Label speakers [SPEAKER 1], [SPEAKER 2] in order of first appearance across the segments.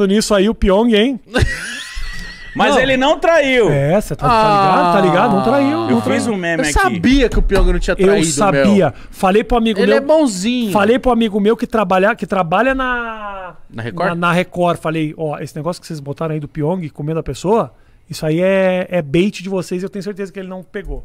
[SPEAKER 1] Falando nisso aí, o Pyong, hein?
[SPEAKER 2] Mas não. ele não
[SPEAKER 1] traiu. É, você tá, tá ah, tá, ligado? Tá ligado? Não traiu. Não eu traiu. fiz um meme aqui. Eu sabia que o Pyong não tinha traído, Eu sabia. Meu. Falei pro amigo ele meu... Ele é bonzinho. Falei pro amigo meu que trabalha, que trabalha na... Na Record? Na, na Record. Falei, ó, esse negócio que vocês botaram aí do Pyong comendo a pessoa, isso aí é, é bait de vocês eu
[SPEAKER 3] tenho certeza que ele não pegou.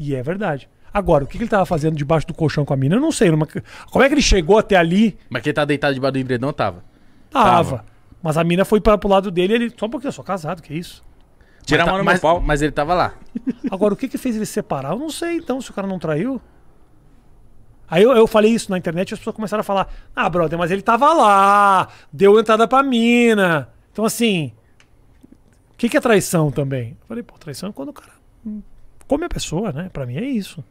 [SPEAKER 1] E é verdade. Agora, o que, que ele tava fazendo debaixo do colchão com a mina? Eu não sei.
[SPEAKER 3] Numa... Como é que ele chegou até ali? Mas quem tá deitado debaixo do edredom tava. Tava. tava.
[SPEAKER 1] Mas a mina foi para pro lado dele ele. Só um pouquinho, eu sou casado, que isso?
[SPEAKER 3] Tirar a mão no mas, tá, meu pau. Mas ele tava lá.
[SPEAKER 1] Agora, o que que fez ele separar? Eu não sei, então, se o cara não traiu. Aí eu, eu falei isso na internet e as pessoas começaram a falar: Ah, brother, mas ele tava lá, deu entrada pra mina. Então, assim. O que, que é traição também? Eu falei: Pô, traição é quando o cara come a pessoa, né? Pra mim é isso.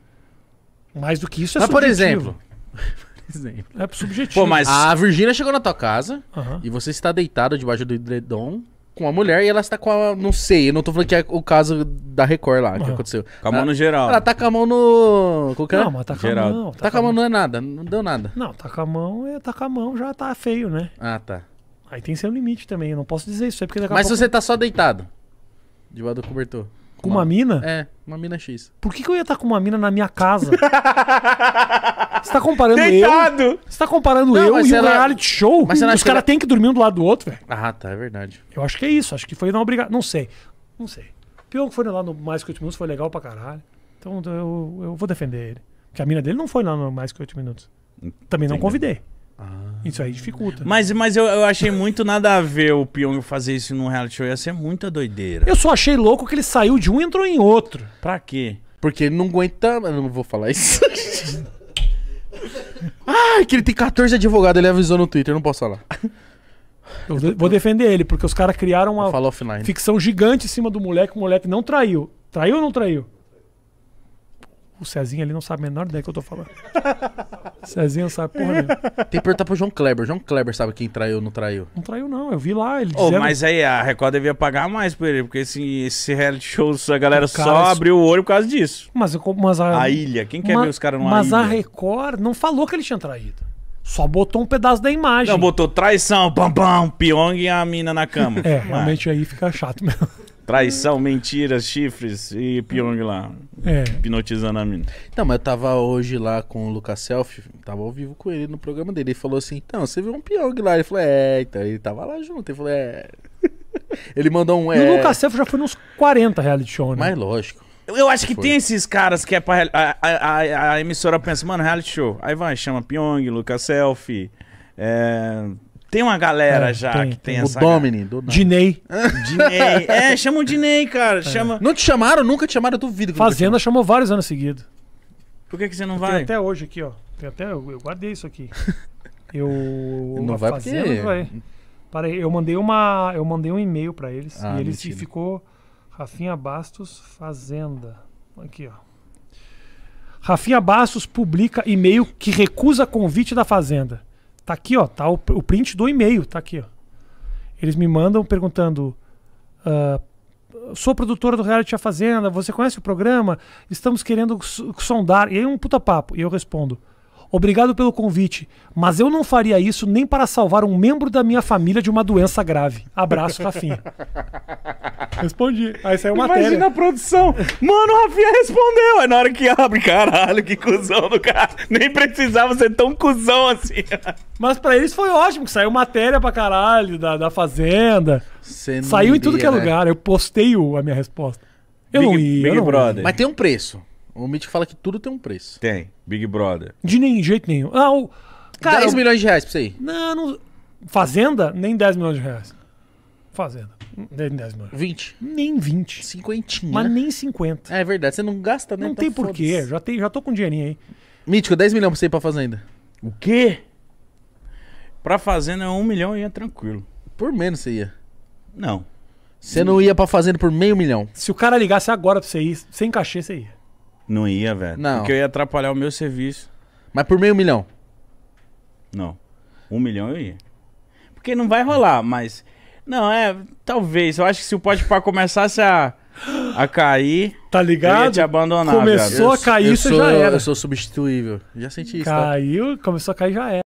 [SPEAKER 1] Mais do que isso é Mas, subjetivo. por
[SPEAKER 3] exemplo exemplo. É subjetivo. Pô, mas... A Virgínia chegou na tua casa e você está deitado debaixo do edredom com a mulher e ela está com a. Não sei, eu não tô falando que é o caso da Record lá, que aconteceu. Com a mão no geral. Ela tá com a mão no. qualquer? É? Não, mas tá com geral. a mão. Tá, tá com a mão não é nada,
[SPEAKER 1] não deu nada. Não, tá com a mão, e é, tá com a mão já tá feio, né? Ah, tá. Aí tem seu limite também, eu não posso dizer isso é porque daqui Mas pouco... se você tá
[SPEAKER 3] só deitado, debaixo do cobertor. Com uma, uma mina? É, uma mina X. Por que,
[SPEAKER 1] que eu ia estar tá com uma mina na minha casa? Você tá comparando Deitado. eu? Você tá comparando não, eu e ela... um reality show? Mas Os caras ela... têm que dormir um do lado do outro, velho.
[SPEAKER 3] Ah, tá, é verdade.
[SPEAKER 1] Eu acho que é isso. Acho que foi não obrigado. Não sei. Não sei. Pior que foi lá no Mais Que
[SPEAKER 2] 8 Minutos, foi legal pra caralho.
[SPEAKER 1] Então eu, eu vou defender ele. Porque a mina dele não foi lá no Mais Que 8 Minutos. Também não Entendi. convidei. Isso aí dificulta. Mas,
[SPEAKER 2] mas eu, eu achei muito nada a ver o Pyong fazer isso num reality show. Ia ser muita doideira. Eu
[SPEAKER 3] só achei louco que ele saiu de um e entrou em outro. Pra quê? Porque ele não aguenta. Eu não vou falar isso. ah, que ele tem 14 advogados. Ele avisou no Twitter, não posso falar. Eu vou
[SPEAKER 1] defender ele, porque os caras criaram uma ficção gigante em cima do moleque. O moleque não traiu. Traiu ou não traiu? O Cezinho ali não sabe a menor ideia que eu tô falando. Cezinho sabe porra nenhuma.
[SPEAKER 2] Tem que perguntar pro João Kleber. João Kleber sabe quem traiu ou não traiu. Não traiu,
[SPEAKER 1] não. Eu vi lá. Ele oh, dizendo... Mas
[SPEAKER 2] aí a Record devia pagar mais por ele, porque esse, esse reality show, a galera só é... abriu o olho por causa disso. Mas, mas a... a ilha, quem quer mas, ver os caras numa mas ilha? Mas a
[SPEAKER 1] Record não falou que ele tinha traído. Só botou um pedaço da imagem. Não,
[SPEAKER 2] botou traição, bam, bam, Pyong e a mina na cama. É, mas... realmente
[SPEAKER 1] aí fica chato mesmo.
[SPEAKER 2] Traição, mentiras, chifres e Pyong lá. É. Hipnotizando a mina. Então, mas eu tava hoje lá com o Lucas Self,
[SPEAKER 3] tava ao vivo com ele no programa dele. Ele falou assim: então, você viu um Pyong lá? Ele falou: é, então ele tava lá junto. Ele falou: é.
[SPEAKER 2] Ele
[SPEAKER 3] mandou um. É... E o é. Lucas Self já foi nos 40 reality show, né? Mas lógico.
[SPEAKER 2] Eu acho que Foi. tem esses caras que é pra. A, a, a, a emissora pensa, mano, reality show. Aí vai, chama Pyong, Lucas Selfie. É, tem uma galera é, já tem, que tem, tem essa. O Domini. Do Dinei. Dinei. É, chama o Dinei, cara. É. Chama... Não te chamaram? Nunca
[SPEAKER 1] te chamaram? Eu duvido. Fazenda chamou vários anos seguidos.
[SPEAKER 2] Por que, que você não eu vai? Tem até hoje aqui, ó. Tem até,
[SPEAKER 1] eu, eu guardei isso aqui. Eu. Não vai fazenda, porque... vai. Para, eu mandei uma. Eu mandei um e-mail para eles. Ah, e eles mentira. ficou Rafinha Bastos Fazenda. Aqui, ó. Rafinha Bastos publica e-mail que recusa convite da Fazenda. Tá aqui, ó. Tá o, o print do e-mail, tá aqui, ó. Eles me mandam perguntando. Uh, sou produtora do Reality A Fazenda, você conhece o programa? Estamos querendo sondar. E aí um puta papo. E eu respondo. Obrigado pelo convite, mas eu não faria isso nem para salvar um membro da minha família de uma doença grave. Abraço, Rafinha. Respondi. Aí saiu uma matéria. Imagina a
[SPEAKER 2] produção. Mano, o Rafinha respondeu. Aí é na hora que abre, caralho, que cuzão do cara. Nem precisava
[SPEAKER 1] ser tão cuzão assim. Mas para eles foi ótimo, que saiu matéria pra caralho da, da Fazenda. saiu iria, em tudo que é né? lugar. Eu postei a minha resposta. Eu Big, não ia. Big não Brother. Ia. Mas tem um preço.
[SPEAKER 3] O Mítico fala que tudo tem um preço. Tem. Big Brother. De nenhum jeito nenhum. Ah, o... Cara, 10 milhões de reais pra você ir.
[SPEAKER 1] Não, não... Fazenda? Nem 10 milhões de reais.
[SPEAKER 3] Fazenda. Nem 10 milhões. 20. Nem 20. Cinquentinha. Mas nem
[SPEAKER 1] 50.
[SPEAKER 3] É verdade, você não gasta, né? Não então, tem porquê. Já, tem, já tô com dinheirinho aí. Mítico, 10 milhões pra você ir pra Fazenda. O quê? Pra Fazenda, é 1 milhão e ia tranquilo. Por menos você ia. Não. Você não ia pra Fazenda por meio milhão. Se o cara ligasse agora pra você ir,
[SPEAKER 2] sem cachê, você ia. Não ia, velho. Não. Porque eu ia atrapalhar o meu serviço. Mas por meio milhão? Não. Um milhão eu ia. Porque não vai rolar, mas. Não, é. Talvez. Eu acho que se o pode para começasse a, a cair. Tá ligado? Eu ia te abandonar.
[SPEAKER 3] Começou velho. a cair, eu, eu você sou, já era. Eu sou substituível. Já senti isso. Tá?
[SPEAKER 1] Caiu, tá? começou a cair, já era.